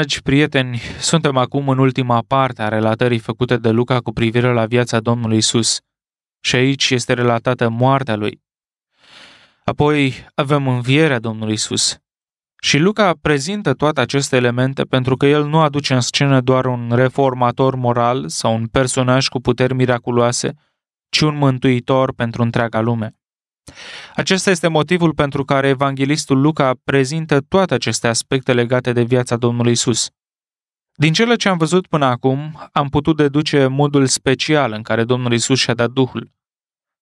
Dragi prieteni, suntem acum în ultima parte a relatării făcute de Luca cu privire la viața Domnului Isus. Și aici este relatată moartea lui. Apoi avem învierea Domnului Isus. Și Luca prezintă toate aceste elemente pentru că el nu aduce în scenă doar un reformator moral sau un personaj cu puteri miraculoase, ci un mântuitor pentru întreaga lume. Acesta este motivul pentru care evanghelistul Luca prezintă toate aceste aspecte legate de viața Domnului Isus. Din cele ce am văzut până acum, am putut deduce modul special în care Domnul Isus și-a dat Duhul.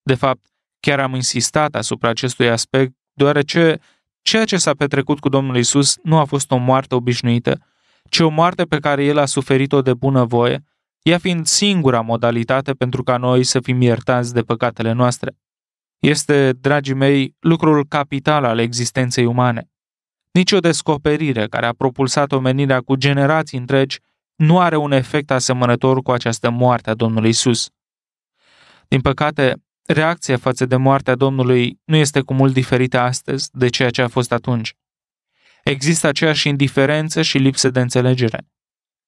De fapt, chiar am insistat asupra acestui aspect, deoarece ceea ce s-a petrecut cu Domnul Isus nu a fost o moarte obișnuită, ci o moarte pe care El a suferit-o de bună voie, ea fiind singura modalitate pentru ca noi să fim iertați de păcatele noastre. Este, dragii mei, lucrul capital al existenței umane. Nici o descoperire care a propulsat omenirea cu generații întregi nu are un efect asemănător cu această moarte a Domnului Isus. Din păcate, reacția față de moartea Domnului nu este cu mult diferită astăzi de ceea ce a fost atunci. Există aceeași indiferență și lipsă de înțelegere.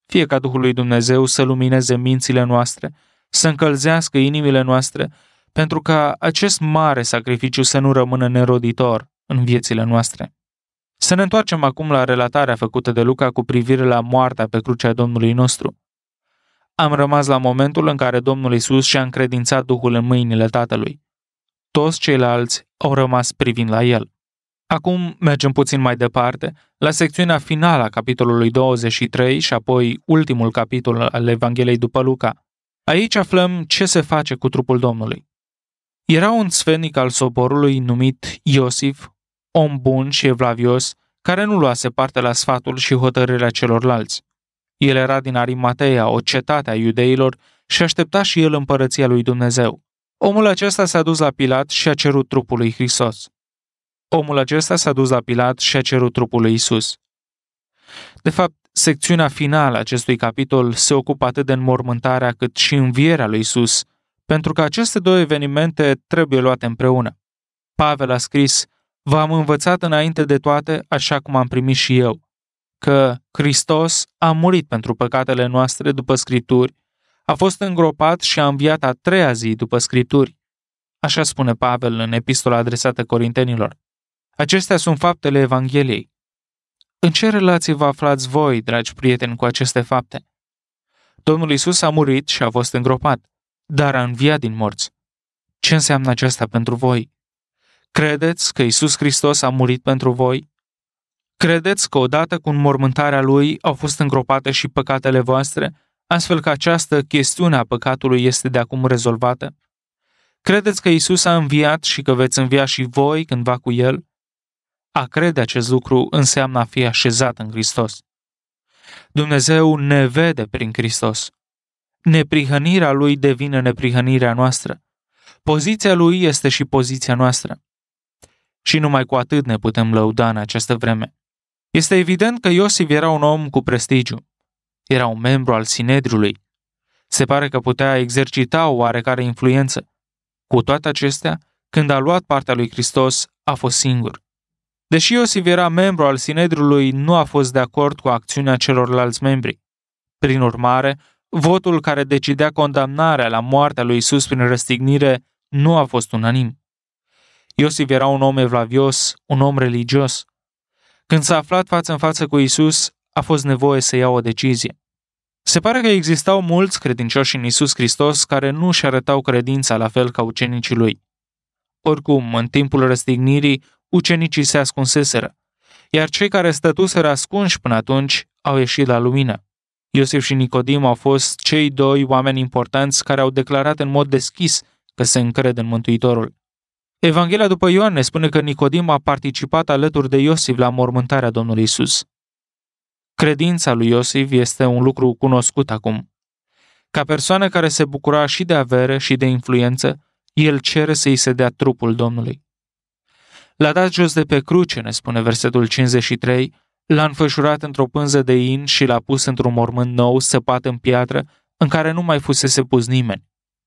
Fie ca Duhul lui Dumnezeu să lumineze mințile noastre, să încălzească inimile noastre pentru ca acest mare sacrificiu să nu rămână neroditor în viețile noastre. Să ne întoarcem acum la relatarea făcută de Luca cu privire la moartea pe crucea Domnului nostru. Am rămas la momentul în care Domnul Isus și-a încredințat Duhul în mâinile Tatălui. Toți ceilalți au rămas privind la el. Acum mergem puțin mai departe, la secțiunea finală a capitolului 23 și apoi ultimul capitol al Evangheliei după Luca. Aici aflăm ce se face cu trupul Domnului. Era un sfenic al soborului numit Iosif, om bun și evlavios, care nu luase parte la sfatul și hotărârea celorlalți. El era din Arimatea, o cetate a iudeilor, și aștepta și el împărăția lui Dumnezeu. Omul acesta s-a dus la Pilat și a cerut trupul lui Hristos. Omul acesta s-a dus la Pilat și a cerut trupul lui Isus. De fapt, secțiunea finală a acestui capitol se ocupă atât de înmormântarea cât și învierea lui Isus, pentru că aceste două evenimente trebuie luate împreună. Pavel a scris, V-am învățat înainte de toate, așa cum am primit și eu, că Hristos a murit pentru păcatele noastre după Scripturi, a fost îngropat și a înviat a treia zi după Scripturi. Așa spune Pavel în epistola adresată Corintenilor. Acestea sunt faptele Evangheliei. În ce relație vă aflați voi, dragi prieteni, cu aceste fapte? Domnul Isus a murit și a fost îngropat dar a înviat din morți. Ce înseamnă aceasta pentru voi? Credeți că Isus Hristos a murit pentru voi? Credeți că odată cu înmormântarea Lui au fost îngropate și păcatele voastre, astfel că această chestiune a păcatului este de acum rezolvată? Credeți că Isus a înviat și că veți învia și voi cândva cu El? A crede acest lucru înseamnă a fi așezat în Hristos. Dumnezeu ne vede prin Hristos. Neprihănirea lui devine neprihănirea noastră. Poziția lui este și poziția noastră. Și numai cu atât ne putem lăuda în această vreme. Este evident că Iosif era un om cu prestigiu. Era un membru al Sinedriului. Se pare că putea exercita o oarecare influență. Cu toate acestea, când a luat partea lui Hristos, a fost singur. Deși Iosif era membru al Sinedriului, nu a fost de acord cu acțiunea celorlalți membri. Prin urmare, Votul care decidea condamnarea la moartea lui Isus prin răstignire nu a fost unanim. Iosif era un om evlavios, un om religios. Când s-a aflat față în față cu Isus, a fost nevoie să ia o decizie. Se pare că existau mulți credincioși în Isus Hristos care nu și arătau credința la fel ca ucenicii lui. Oricum, în timpul răstignirii, ucenicii se ascunseseră, iar cei care stătuseră ascunși până atunci au ieșit la lumină. Iosif și Nicodim au fost cei doi oameni importanți care au declarat în mod deschis că se încred în Mântuitorul. Evanghelia după Ioan ne spune că Nicodim a participat alături de Iosif la mormântarea Domnului Isus. Credința lui Iosif este un lucru cunoscut acum. Ca persoană care se bucura și de avere și de influență, el cere să-i se dea trupul Domnului. L-a dat jos de pe cruce, ne spune versetul 53, L-a înfășurat într-o pânză de in și l-a pus într-un mormânt nou, săpat în piatră, în care nu mai fusese pus nimeni.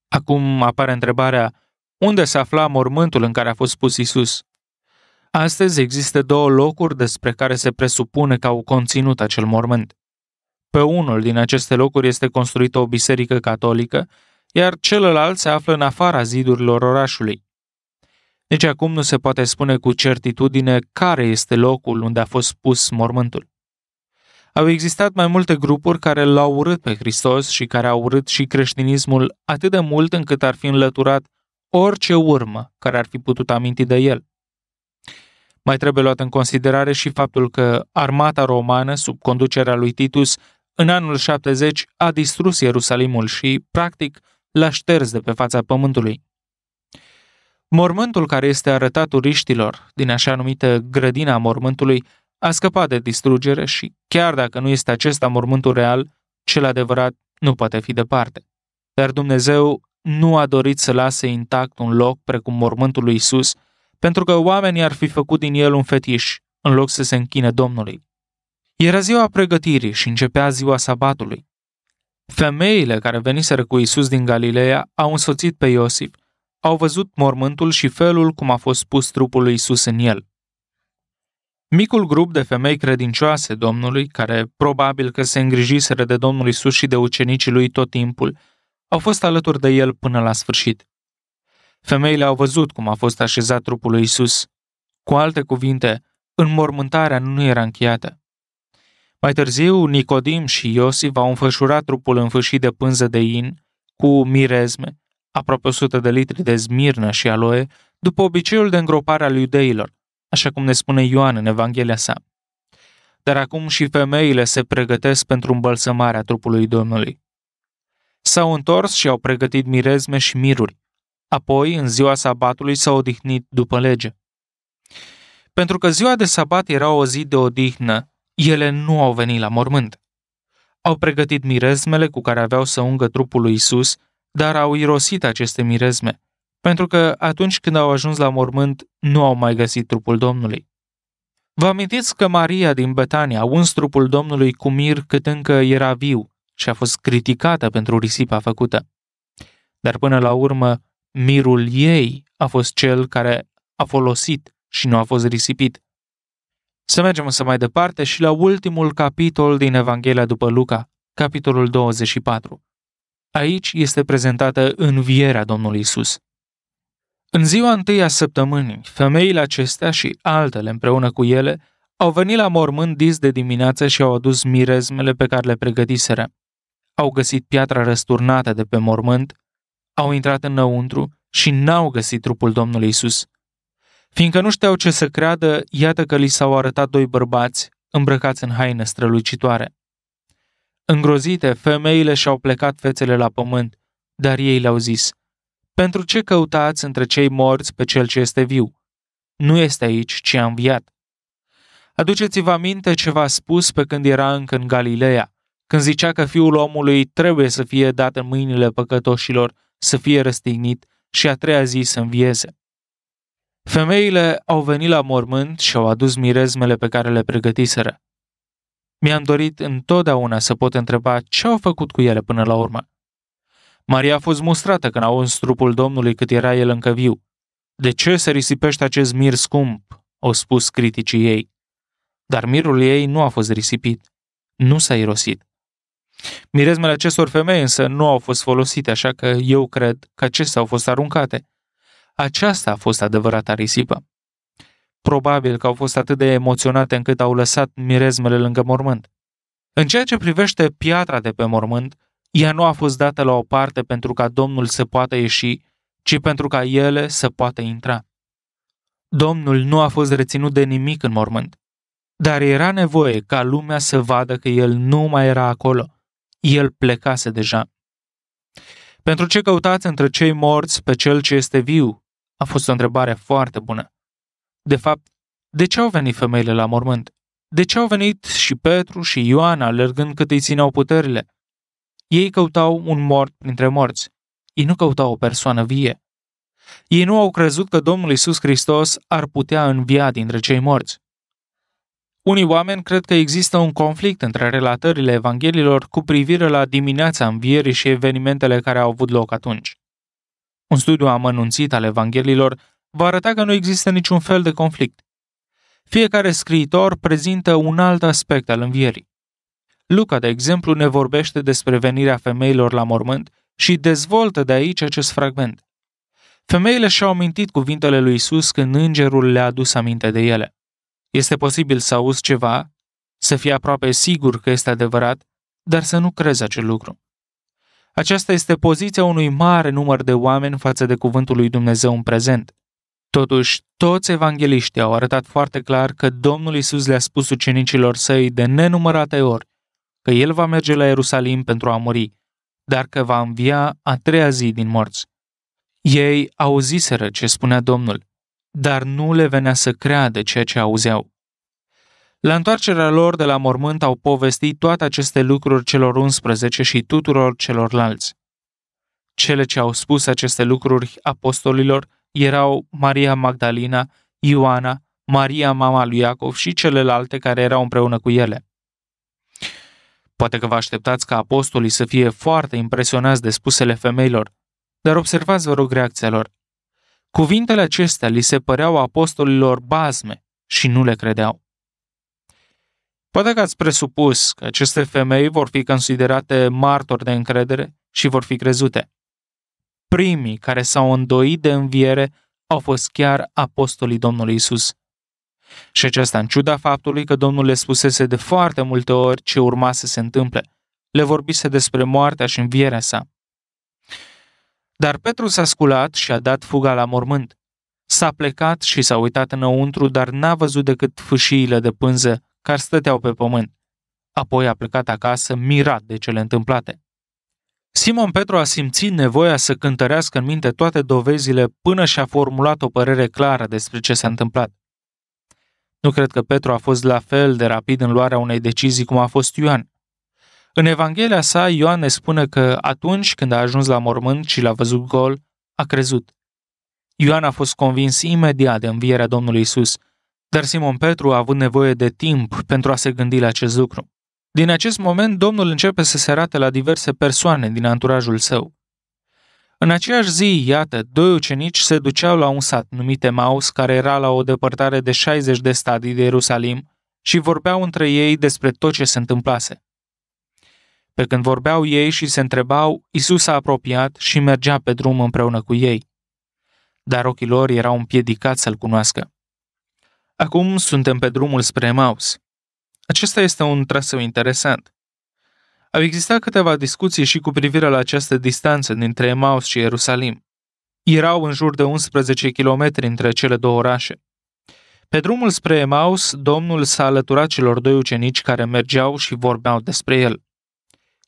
Acum apare întrebarea, unde se afla mormântul în care a fost pus Isus? Astăzi există două locuri despre care se presupune că au conținut acel mormânt. Pe unul din aceste locuri este construită o biserică catolică, iar celălalt se află în afara zidurilor orașului. Nici acum nu se poate spune cu certitudine care este locul unde a fost pus mormântul. Au existat mai multe grupuri care l-au urât pe Hristos și care au urât și creștinismul atât de mult încât ar fi înlăturat orice urmă care ar fi putut aminti de el. Mai trebuie luat în considerare și faptul că armata romană, sub conducerea lui Titus, în anul 70 a distrus Ierusalimul și, practic, l-a șters de pe fața pământului. Mormântul care este arătat turiștilor din așa numită grădina mormântului a scăpat de distrugere și, chiar dacă nu este acesta mormântul real, cel adevărat nu poate fi departe. Dar Dumnezeu nu a dorit să lase intact un loc precum mormântul lui Isus, pentru că oamenii ar fi făcut din el un fetiș, în loc să se închine Domnului. Era ziua pregătirii și începea ziua sabatului. Femeile care veniseră cu Isus din Galileea au însoțit pe Iosif au văzut mormântul și felul cum a fost pus trupul lui Isus în el. Micul grup de femei credincioase Domnului, care probabil că se îngrijiseră de Domnul Isus și de ucenicii lui tot timpul, au fost alături de el până la sfârșit. Femeile au văzut cum a fost așezat trupul lui Isus. Cu alte cuvinte, înmormântarea nu era încheiată. Mai târziu, Nicodim și Iosif au înfășurat trupul înfășit de pânză de in, cu mirezme, aproape 100 de litri de zmirnă și aloe, după obiceiul de îngropare al iudeilor, așa cum ne spune Ioan în Evanghelia sa. Dar acum și femeile se pregătesc pentru îmbălsămarea trupului Domnului. S-au întors și au pregătit mirezme și miruri. Apoi, în ziua sabatului, s-au odihnit după lege. Pentru că ziua de sabat era o zi de odihnă, ele nu au venit la mormânt. Au pregătit mirezmele cu care aveau să ungă trupul lui Isus dar au irosit aceste mirezme, pentru că atunci când au ajuns la mormânt, nu au mai găsit trupul Domnului. Vă amintiți că Maria din Betania a uns trupul Domnului cu mir cât încă era viu și a fost criticată pentru risipa făcută. Dar până la urmă, mirul ei a fost cel care a folosit și nu a fost risipit. Să mergem însă mai departe și la ultimul capitol din Evanghelia după Luca, capitolul 24. Aici este prezentată învierea Domnului Isus. În ziua întâi a săptămânii, femeile acestea și altele împreună cu ele au venit la mormânt dis de dimineață și au adus mirezmele pe care le pregătiseră. Au găsit piatra răsturnată de pe mormânt, au intrat înăuntru și n-au găsit trupul Domnului Isus. Fiindcă nu știau ce să creadă, iată că li s-au arătat doi bărbați, îmbrăcați în haine strălucitoare. Îngrozite, femeile și-au plecat fețele la pământ, dar ei le-au zis, Pentru ce căutați între cei morți pe cel ce este viu? Nu este aici, ci a înviat. Aduceți-vă aminte ce v-a spus pe când era încă în Galileea, când zicea că fiul omului trebuie să fie dat în mâinile păcătoșilor, să fie răstignit și a treia zi să învieze. Femeile au venit la mormânt și au adus mirezmele pe care le pregătiseră. Mi-am dorit întotdeauna să pot întreba ce au făcut cu ele până la urmă. Maria a fost mustrată când a uns trupul Domnului cât era el încă viu. De ce se risipește acest mir scump? au spus criticii ei. Dar mirul ei nu a fost risipit, nu s-a irosit. Mirezmele acestor femei însă nu au fost folosite, așa că eu cred că acestea au fost aruncate. Aceasta a fost adevărata risipă. Probabil că au fost atât de emoționate încât au lăsat mirezmele lângă mormânt. În ceea ce privește piatra de pe mormânt, ea nu a fost dată la o parte pentru ca Domnul să poată ieși, ci pentru ca ele să poată intra. Domnul nu a fost reținut de nimic în mormânt, dar era nevoie ca lumea să vadă că el nu mai era acolo. El plecase deja. Pentru ce căutați între cei morți pe cel ce este viu? A fost o întrebare foarte bună. De fapt, de ce au venit femeile la mormânt? De ce au venit și Petru și Ioan alergând cât îi țineau puterile? Ei căutau un mort printre morți. Ei nu căutau o persoană vie. Ei nu au crezut că Domnul Isus Hristos ar putea învia dintre cei morți. Unii oameni cred că există un conflict între relatările Evanghelilor cu privire la dimineața învierii și evenimentele care au avut loc atunci. Un studiu amănunțit al Evanghelilor va arăta că nu există niciun fel de conflict. Fiecare scriitor prezintă un alt aspect al învierii. Luca, de exemplu, ne vorbește despre venirea femeilor la mormânt și dezvoltă de aici acest fragment. Femeile și-au amintit cuvintele lui Isus când îngerul le-a adus aminte de ele. Este posibil să auzi ceva, să fii aproape sigur că este adevărat, dar să nu crezi acel lucru. Aceasta este poziția unui mare număr de oameni față de cuvântul lui Dumnezeu în prezent. Totuși, toți evangeliștii au arătat foarte clar că Domnul Isus le-a spus ucenicilor săi de nenumărate ori că el va merge la Ierusalim pentru a muri, dar că va învia a treia zi din morți. Ei auziseră ce spunea Domnul, dar nu le venea să creadă ceea ce auzeau. La întoarcerea lor de la mormânt au povestit toate aceste lucruri celor 11 și tuturor celorlalți. Cele ce au spus aceste lucruri apostolilor erau Maria Magdalena, Ioana, Maria, mama lui Iacov și celelalte care erau împreună cu ele. Poate că vă așteptați ca apostolii să fie foarte impresionați de spusele femeilor, dar observați, vă rog, reacția lor. Cuvintele acestea li se păreau apostolilor bazme și nu le credeau. Poate că ați presupus că aceste femei vor fi considerate martori de încredere și vor fi crezute primii care s-au îndoit de înviere au fost chiar apostolii Domnului Isus. Și aceasta în ciuda faptului că Domnul le spusese de foarte multe ori ce urma să se întâmple, le vorbise despre moartea și învierea sa. Dar Petru s-a sculat și a dat fuga la mormânt. S-a plecat și s-a uitat înăuntru, dar n-a văzut decât fâșiile de pânză care stăteau pe pământ. Apoi a plecat acasă, mirat de cele întâmplate. Simon Petru a simțit nevoia să cântărească în minte toate dovezile până și-a formulat o părere clară despre ce s-a întâmplat. Nu cred că Petru a fost la fel de rapid în luarea unei decizii cum a fost Ioan. În Evanghelia sa, Ioan ne spune că atunci când a ajuns la mormânt și l-a văzut gol, a crezut. Ioan a fost convins imediat de învierea Domnului Isus, dar Simon Petru a avut nevoie de timp pentru a se gândi la acest lucru. Din acest moment, Domnul începe să se arate la diverse persoane din anturajul său. În aceeași zi, iată, doi ucenici se duceau la un sat numit Maus, care era la o depărtare de 60 de stadii de Ierusalim, și vorbeau între ei despre tot ce se întâmplase. Pe când vorbeau ei și se întrebau, Isus s-a apropiat și mergea pe drum împreună cu ei. Dar ochii lor erau împiedicați să-l cunoască. Acum suntem pe drumul spre Maus. Acesta este un traseu interesant. Au existat câteva discuții și cu privire la această distanță dintre Emaus și Ierusalim. Erau în jur de 11 km între cele două orașe. Pe drumul spre Emaus, Domnul s-a alăturat celor doi ucenici care mergeau și vorbeau despre el.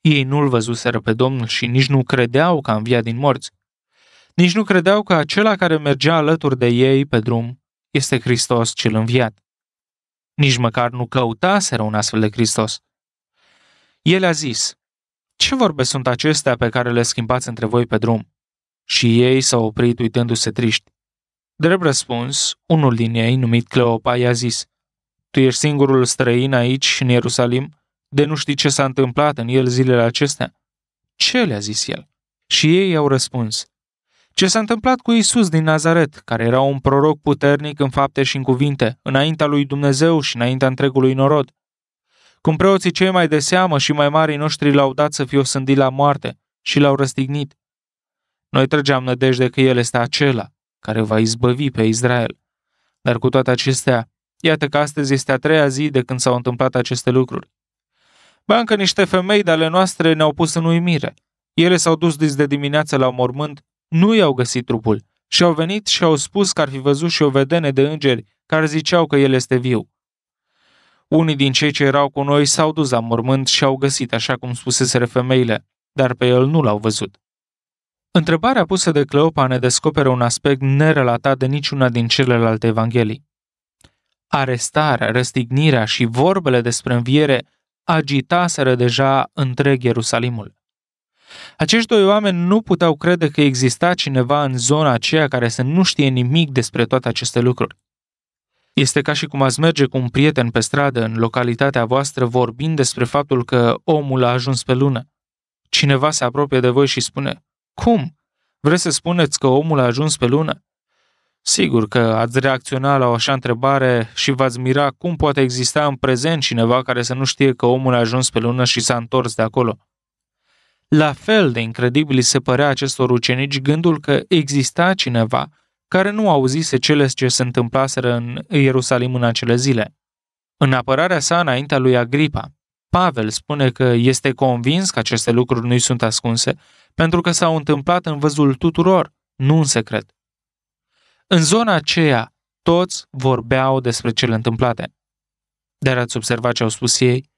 Ei nu-l văzuseră pe Domnul și nici nu credeau că a înviat din morți. Nici nu credeau că acela care mergea alături de ei pe drum este Hristos cel înviat. Nici măcar nu căutaseră un astfel de Hristos. El a zis, ce vorbe sunt acestea pe care le schimbați între voi pe drum? Și ei s-au oprit uitându-se triști. Drept răspuns, unul din ei, numit Cleopa, i-a zis, Tu ești singurul străin aici, în Ierusalim, de nu știi ce s-a întâmplat în el zilele acestea? Ce le-a zis el? Și ei au răspuns, ce s-a întâmplat cu Isus din Nazaret, care era un proroc puternic în fapte și în cuvinte, înaintea lui Dumnezeu și înaintea întregului norod? Cum preoții cei mai de seamă și mai mari noștri l-au dat să fie osândit la moarte și l-au răstignit. Noi trăgeam nădejde că El este acela care va izbăvi pe Israel. Dar cu toate acestea, iată că astăzi este a treia zi de când s-au întâmplat aceste lucruri. Ba încă niște femei de ale noastre ne-au pus în uimire. Ele s-au dus dis de dimineață la mormânt nu i-au găsit trupul și au venit și au spus că ar fi văzut și o vedene de îngeri care ziceau că el este viu. Unii din cei ce erau cu noi s-au dus la mormânt și au găsit așa cum spuseseră femeile, dar pe el nu l-au văzut. Întrebarea pusă de Cleopa ne descoperă un aspect nerelatat de niciuna din celelalte evanghelii. Arestarea, răstignirea și vorbele despre înviere agitaseră deja întreg Ierusalimul. Acești doi oameni nu puteau crede că exista cineva în zona aceea care să nu știe nimic despre toate aceste lucruri. Este ca și cum ați merge cu un prieten pe stradă în localitatea voastră vorbind despre faptul că omul a ajuns pe lună. Cineva se apropie de voi și spune, Cum? Vreți să spuneți că omul a ajuns pe lună? Sigur că ați reacționa la o așa întrebare și v-ați mira cum poate exista în prezent cineva care să nu știe că omul a ajuns pe lună și s-a întors de acolo. La fel de incredibil se părea acestor ucenici gândul că exista cineva care nu auzise cele ce se întâmplaseră în Ierusalim în acele zile. În apărarea sa înaintea lui Agripa, Pavel spune că este convins că aceste lucruri nu-i sunt ascunse, pentru că s-au întâmplat în văzul tuturor, nu în secret. În zona aceea, toți vorbeau despre cele întâmplate. Dar ați observat ce au spus ei?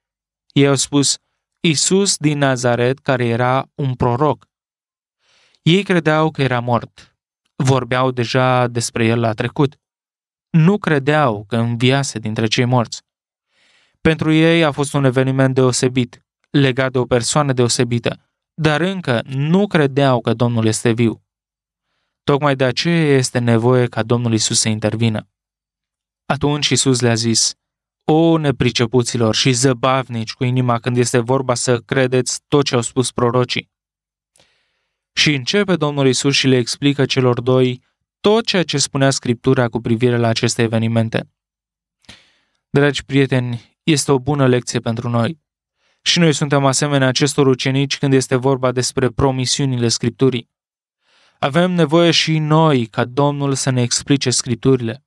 Ei au spus, Isus din Nazaret, care era un proroc. Ei credeau că era mort. Vorbeau deja despre el la trecut. Nu credeau că înviase dintre cei morți. Pentru ei a fost un eveniment deosebit, legat de o persoană deosebită, dar încă nu credeau că Domnul este viu. Tocmai de aceea este nevoie ca Domnul Isus să intervină. Atunci Isus le-a zis, o nepricepuților și zăbavnici cu inima când este vorba să credeți tot ce au spus prorocii. Și începe Domnul Isus și le explică celor doi tot ceea ce spunea Scriptura cu privire la aceste evenimente. Dragi prieteni, este o bună lecție pentru noi. Și noi suntem asemenea acestor ucenici când este vorba despre promisiunile Scripturii. Avem nevoie și noi ca Domnul să ne explice Scripturile.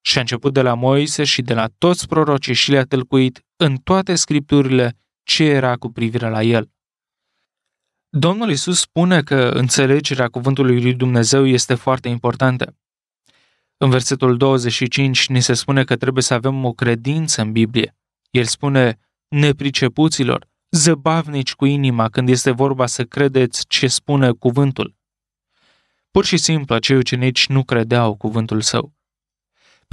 Și a început de la Moise și de la toți prorocii și le-a tâlcuit în toate scripturile ce era cu privire la el. Domnul Isus spune că înțelegerea cuvântului lui Dumnezeu este foarte importantă. În versetul 25 ni se spune că trebuie să avem o credință în Biblie. El spune nepricepuților, zăbavnici cu inima când este vorba să credeți ce spune cuvântul. Pur și simplu, acei ucenici nu credeau cuvântul său.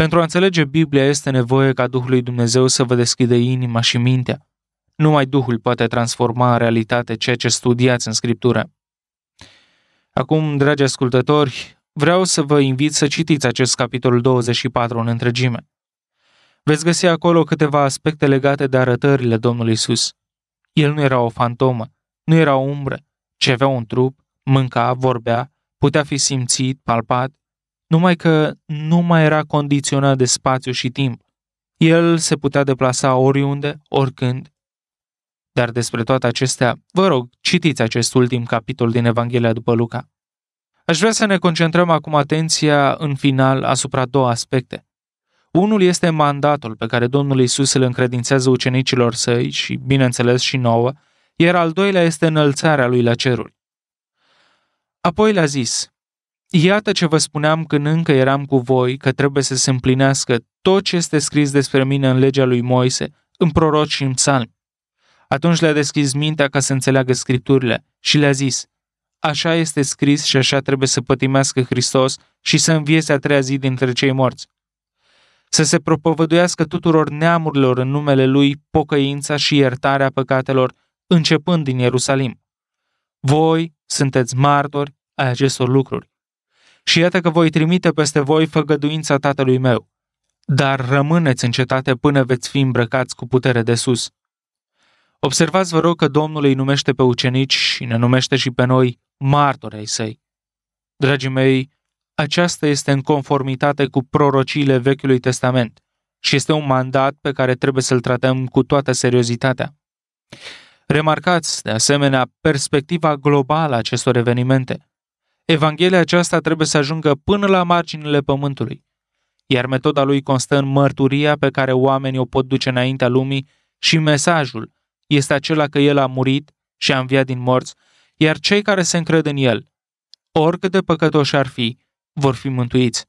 Pentru a înțelege Biblia este nevoie ca Duhul lui Dumnezeu să vă deschidă inima și mintea. Numai Duhul poate transforma în realitate ceea ce studiați în Scriptură. Acum, dragi ascultători, vreau să vă invit să citiți acest capitol 24 în întregime. Veți găsi acolo câteva aspecte legate de arătările Domnului Isus. El nu era o fantomă, nu era o umbră, ci avea un trup, mânca, vorbea, putea fi simțit, palpat numai că nu mai era condiționat de spațiu și timp. El se putea deplasa oriunde, oricând. Dar despre toate acestea, vă rog, citiți acest ultim capitol din Evanghelia după Luca. Aș vrea să ne concentrăm acum atenția în final asupra două aspecte. Unul este mandatul pe care Domnul Isus îl încredințează ucenicilor săi și, bineînțeles, și nouă, iar al doilea este înălțarea lui la ceruri. Apoi le-a zis, Iată ce vă spuneam când încă eram cu voi, că trebuie să se împlinească tot ce este scris despre mine în legea lui Moise, în proroci și în psalmi. Atunci le-a deschis mintea ca să înțeleagă scripturile și le-a zis, așa este scris și așa trebuie să pătimească Hristos și să înviese a treia zi dintre cei morți. Să se propovăduiască tuturor neamurilor în numele Lui pocăința și iertarea păcatelor, începând din Ierusalim. Voi sunteți martori ai acestor lucruri și iată că voi trimite peste voi făgăduința tatălui meu. Dar rămâneți în cetate până veți fi îmbrăcați cu putere de sus. Observați, vă rog, că Domnul îi numește pe ucenici și ne numește și pe noi martorei săi. Dragii mei, aceasta este în conformitate cu prorociile Vechiului Testament și este un mandat pe care trebuie să-l tratăm cu toată seriozitatea. Remarcați, de asemenea, perspectiva globală a acestor evenimente. Evanghelia aceasta trebuie să ajungă până la marginile pământului, iar metoda lui constă în mărturia pe care oamenii o pot duce înaintea lumii și mesajul este acela că el a murit și a înviat din morți, iar cei care se încred în el, oricât de păcătoși ar fi, vor fi mântuiți.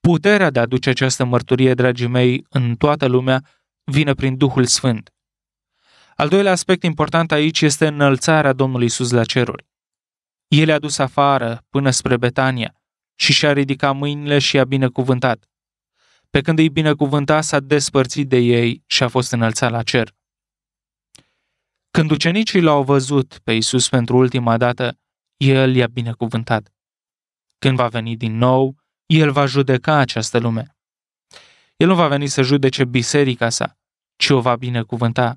Puterea de a duce această mărturie, dragii mei, în toată lumea, vine prin Duhul Sfânt. Al doilea aspect important aici este înălțarea Domnului Isus la ceruri. El i-a dus afară până spre Betania și și-a ridicat mâinile și i-a binecuvântat. Pe când îi binecuvânta, s-a despărțit de ei și a fost înălțat la cer. Când ucenicii l-au văzut pe Isus pentru ultima dată, el i-a binecuvântat. Când va veni din nou, el va judeca această lume. El nu va veni să judece biserica sa, ci o va binecuvânta.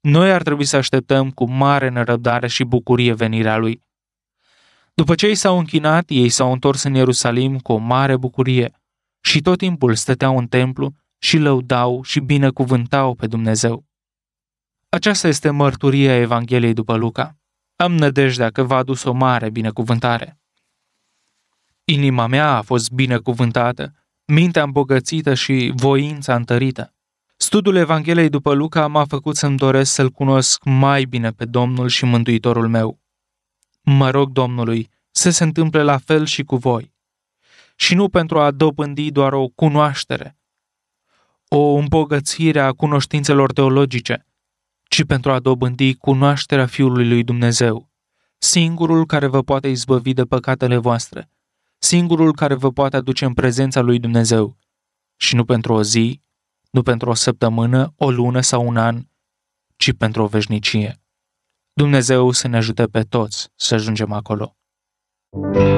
Noi ar trebui să așteptăm cu mare nerăbdare și bucurie venirea lui. După ce ei s-au închinat, ei s-au întors în Ierusalim cu o mare bucurie și tot timpul stăteau în templu și lăudau și binecuvântau pe Dumnezeu. Aceasta este mărturia Evangheliei după Luca. Am nădejdea că v-a adus o mare binecuvântare. Inima mea a fost binecuvântată, mintea îmbogățită și voința întărită. Studiul Evangheliei după Luca m-a făcut să-mi doresc să-L cunosc mai bine pe Domnul și Mântuitorul meu. Mă rog Domnului să se întâmple la fel și cu voi. Și nu pentru a dobândi doar o cunoaștere, o îmbogățire a cunoștințelor teologice, ci pentru a dobândi cunoașterea Fiului lui Dumnezeu, singurul care vă poate izbăvi de păcatele voastre, singurul care vă poate aduce în prezența lui Dumnezeu, și nu pentru o zi, nu pentru o săptămână, o lună sau un an, ci pentru o veșnicie. Dumnezeu să ne ajute pe toți să ajungem acolo. thank you